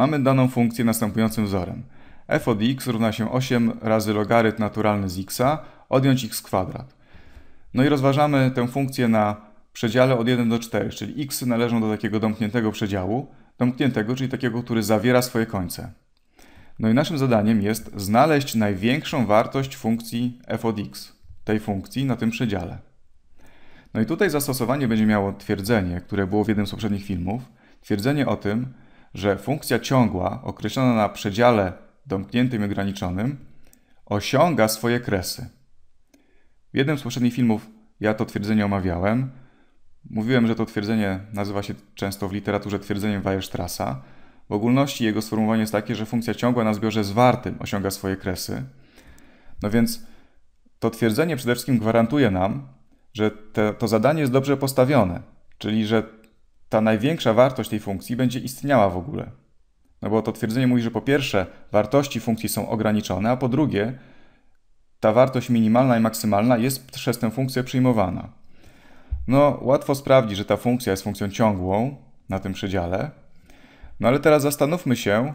Mamy daną funkcję następującym wzorem. f od x równa się 8 razy logarytm naturalny z x, odjąć x kwadrat. No i rozważamy tę funkcję na przedziale od 1 do 4, czyli x należą do takiego domkniętego przedziału, domkniętego, czyli takiego, który zawiera swoje końce. No i naszym zadaniem jest znaleźć największą wartość funkcji f od x, tej funkcji na tym przedziale. No i tutaj zastosowanie będzie miało twierdzenie, które było w jednym z poprzednich filmów, twierdzenie o tym, że funkcja ciągła określona na przedziale domkniętym i ograniczonym osiąga swoje kresy. W jednym z poprzednich filmów ja to twierdzenie omawiałem. Mówiłem, że to twierdzenie nazywa się często w literaturze twierdzeniem Weierstrassa. W ogólności jego sformułowanie jest takie, że funkcja ciągła na zbiorze zwartym osiąga swoje kresy. No więc to twierdzenie przede wszystkim gwarantuje nam, że te, to zadanie jest dobrze postawione, czyli że ta największa wartość tej funkcji będzie istniała w ogóle. No bo to twierdzenie mówi, że po pierwsze wartości funkcji są ograniczone, a po drugie ta wartość minimalna i maksymalna jest przez tę funkcję przyjmowana. No, łatwo sprawdzić, że ta funkcja jest funkcją ciągłą na tym przedziale. No ale teraz zastanówmy się,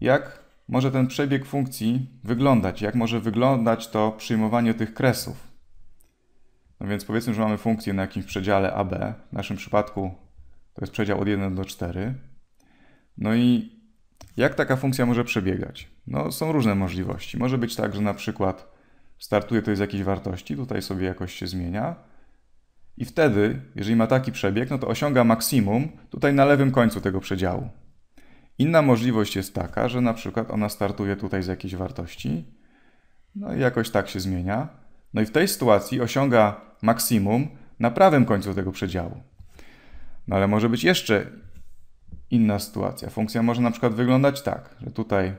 jak może ten przebieg funkcji wyglądać, jak może wyglądać to przyjmowanie tych kresów. No więc powiedzmy, że mamy funkcję na jakimś przedziale AB. W naszym przypadku to jest przedział od 1 do 4. No i jak taka funkcja może przebiegać? No są różne możliwości. Może być tak, że na przykład startuje to z jakiejś wartości, tutaj sobie jakoś się zmienia. I wtedy, jeżeli ma taki przebieg, no to osiąga maksimum tutaj na lewym końcu tego przedziału. Inna możliwość jest taka, że na przykład ona startuje tutaj z jakiejś wartości, no i jakoś tak się zmienia. No i w tej sytuacji osiąga maksimum na prawym końcu tego przedziału. No ale może być jeszcze inna sytuacja. Funkcja może na przykład wyglądać tak, że tutaj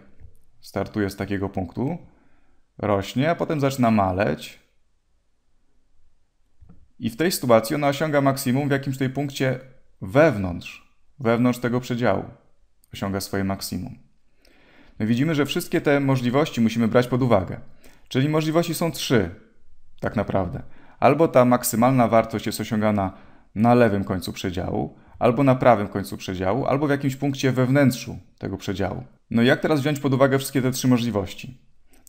startuje z takiego punktu, rośnie, a potem zaczyna maleć. I w tej sytuacji ona osiąga maksimum w jakimś tej punkcie wewnątrz, wewnątrz tego przedziału. Osiąga swoje maksimum. My widzimy, że wszystkie te możliwości musimy brać pod uwagę. Czyli możliwości są trzy, tak naprawdę albo ta maksymalna wartość jest osiągana na lewym końcu przedziału, albo na prawym końcu przedziału, albo w jakimś punkcie we wnętrzu tego przedziału. No i jak teraz wziąć pod uwagę wszystkie te trzy możliwości?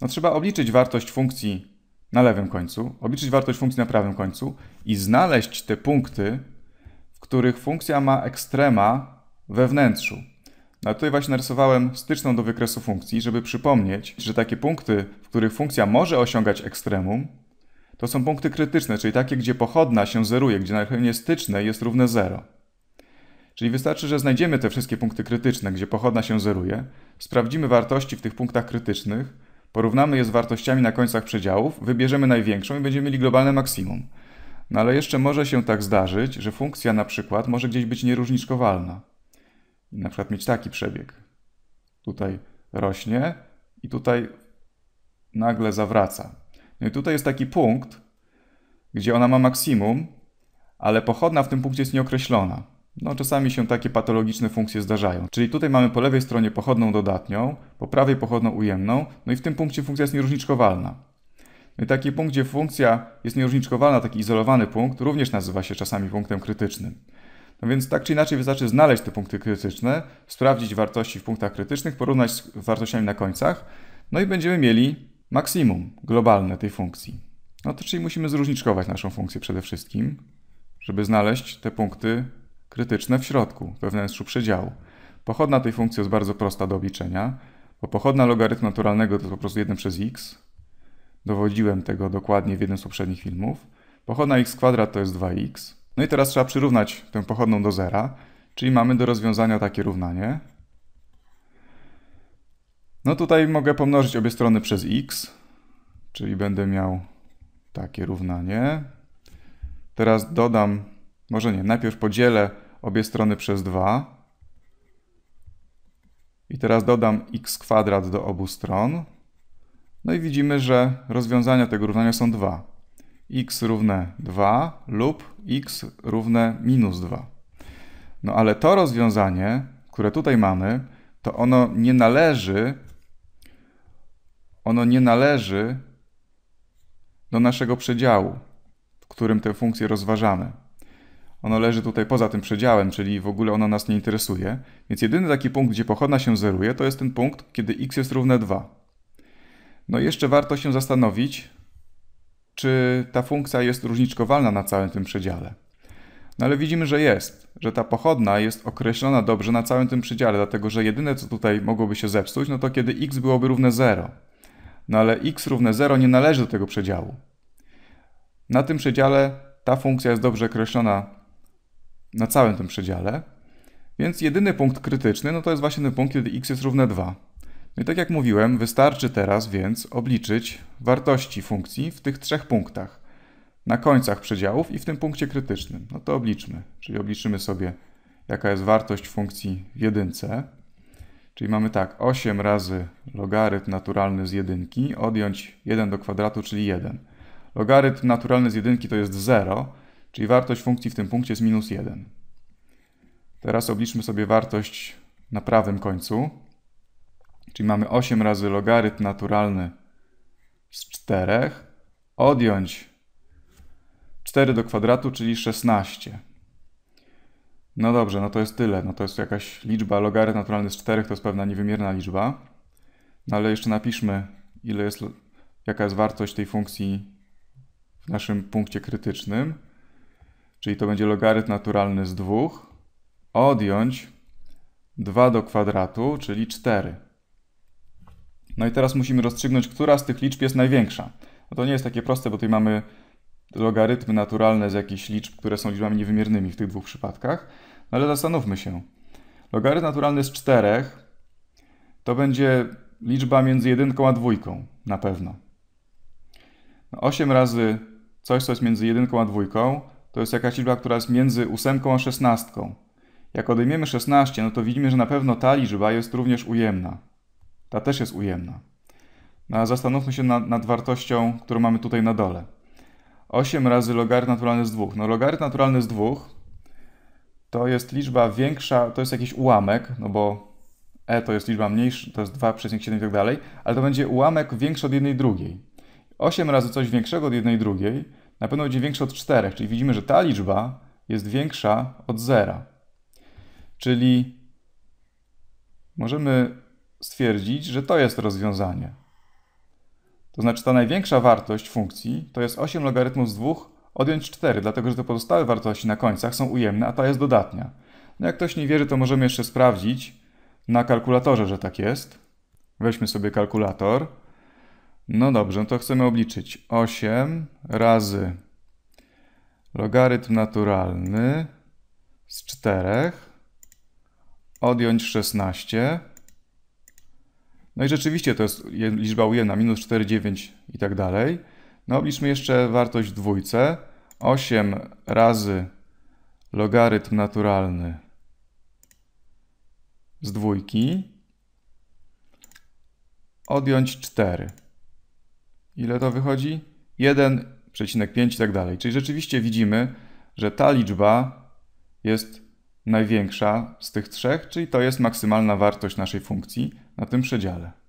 No trzeba obliczyć wartość funkcji na lewym końcu, obliczyć wartość funkcji na prawym końcu i znaleźć te punkty, w których funkcja ma ekstrema we wnętrzu. No tutaj właśnie narysowałem styczną do wykresu funkcji, żeby przypomnieć, że takie punkty, w których funkcja może osiągać ekstremum, to są punkty krytyczne, czyli takie, gdzie pochodna się zeruje, gdzie nachylenie styczne jest równe 0. Czyli wystarczy, że znajdziemy te wszystkie punkty krytyczne, gdzie pochodna się zeruje, sprawdzimy wartości w tych punktach krytycznych, porównamy je z wartościami na końcach przedziałów, wybierzemy największą i będziemy mieli globalne maksimum. No ale jeszcze może się tak zdarzyć, że funkcja na przykład może gdzieś być nieróżniczkowalna. I na przykład mieć taki przebieg. Tutaj rośnie i tutaj nagle zawraca. No i tutaj jest taki punkt, gdzie ona ma maksimum, ale pochodna w tym punkcie jest nieokreślona. No czasami się takie patologiczne funkcje zdarzają. Czyli tutaj mamy po lewej stronie pochodną dodatnią, po prawej pochodną ujemną, no i w tym punkcie funkcja jest nieróżniczkowalna. No i taki punkt, gdzie funkcja jest nieróżniczkowalna, taki izolowany punkt, również nazywa się czasami punktem krytycznym. No więc tak czy inaczej wystarczy znaleźć te punkty krytyczne, sprawdzić wartości w punktach krytycznych, porównać z wartościami na końcach, no i będziemy mieli maksimum globalne tej funkcji. No to czyli musimy zróżniczkować naszą funkcję przede wszystkim, żeby znaleźć te punkty krytyczne w środku, we wnętrzu przedziału. Pochodna tej funkcji jest bardzo prosta do obliczenia, bo pochodna logarytmu naturalnego to po prostu 1 przez x. Dowodziłem tego dokładnie w jednym z poprzednich filmów. Pochodna x kwadrat to jest 2x. No i teraz trzeba przyrównać tę pochodną do zera, czyli mamy do rozwiązania takie równanie no tutaj mogę pomnożyć obie strony przez x, czyli będę miał takie równanie. Teraz dodam, może nie, najpierw podzielę obie strony przez 2. I teraz dodam x kwadrat do obu stron. No i widzimy, że rozwiązania tego równania są 2. x równe 2 lub x równe minus 2. No ale to rozwiązanie, które tutaj mamy, to ono nie należy ono nie należy do naszego przedziału, w którym tę funkcję rozważamy. Ono leży tutaj poza tym przedziałem, czyli w ogóle ono nas nie interesuje. Więc jedyny taki punkt, gdzie pochodna się zeruje, to jest ten punkt, kiedy x jest równe 2. No i jeszcze warto się zastanowić, czy ta funkcja jest różniczkowalna na całym tym przedziale. No ale widzimy, że jest, że ta pochodna jest określona dobrze na całym tym przedziale, dlatego że jedyne, co tutaj mogłoby się zepsuć, no to kiedy x byłoby równe 0 no ale x równe 0 nie należy do tego przedziału. Na tym przedziale ta funkcja jest dobrze określona na całym tym przedziale, więc jedyny punkt krytyczny no to jest właśnie ten punkt, kiedy x jest równe 2. No i tak jak mówiłem, wystarczy teraz więc obliczyć wartości funkcji w tych trzech punktach. Na końcach przedziałów i w tym punkcie krytycznym. No to obliczmy. Czyli obliczymy sobie, jaka jest wartość funkcji w jedynce. Czyli mamy tak, 8 razy logarytm naturalny z jedynki, odjąć 1 do kwadratu, czyli 1. Logarytm naturalny z jedynki to jest 0, czyli wartość funkcji w tym punkcie jest minus 1. Teraz obliczmy sobie wartość na prawym końcu. Czyli mamy 8 razy logarytm naturalny z 4, odjąć 4 do kwadratu, czyli 16. No dobrze, no to jest tyle. No to jest jakaś liczba, logarytm naturalny z czterech to jest pewna niewymierna liczba. No ale jeszcze napiszmy, ile jest, jaka jest wartość tej funkcji w naszym punkcie krytycznym. Czyli to będzie logarytm naturalny z dwóch. Odjąć 2 do kwadratu, czyli 4. No i teraz musimy rozstrzygnąć, która z tych liczb jest największa. No to nie jest takie proste, bo tutaj mamy logarytmy naturalne z jakichś liczb, które są liczbami niewymiernymi w tych dwóch przypadkach. No ale zastanówmy się. Logarytm naturalny z czterech to będzie liczba między jedynką a dwójką, na pewno. 8 no, razy coś, co jest między jedynką a dwójką, to jest jakaś liczba, która jest między ósemką a szesnastką. Jak odejmiemy 16, no to widzimy, że na pewno ta liczba jest również ujemna. Ta też jest ujemna. No, a zastanówmy się nad, nad wartością, którą mamy tutaj na dole. 8 razy logarytm naturalny z 2. No logarytm naturalny z 2 to jest liczba większa, to jest jakiś ułamek, no bo e to jest liczba mniejsza, to jest 2,7 i tak dalej, ale to będzie ułamek większy od jednej drugiej. 8 razy coś większego od jednej drugiej na pewno będzie większe od 4, czyli widzimy, że ta liczba jest większa od 0. Czyli możemy stwierdzić, że to jest rozwiązanie. To znaczy ta największa wartość funkcji to jest 8 logarytmów z 2 odjąć 4, dlatego że te pozostałe wartości na końcach są ujemne, a ta jest dodatnia. No jak ktoś nie wierzy, to możemy jeszcze sprawdzić na kalkulatorze, że tak jest. Weźmy sobie kalkulator. No dobrze, no to chcemy obliczyć 8 razy logarytm naturalny z 4 odjąć 16 no i rzeczywiście to jest liczba ujemna, minus 4, 9 i tak dalej. No obliczmy jeszcze wartość w dwójce. 8 razy logarytm naturalny z dwójki odjąć 4. Ile to wychodzi? 1,5 i tak dalej. Czyli rzeczywiście widzimy, że ta liczba jest największa z tych trzech, czyli to jest maksymalna wartość naszej funkcji na tym przedziale.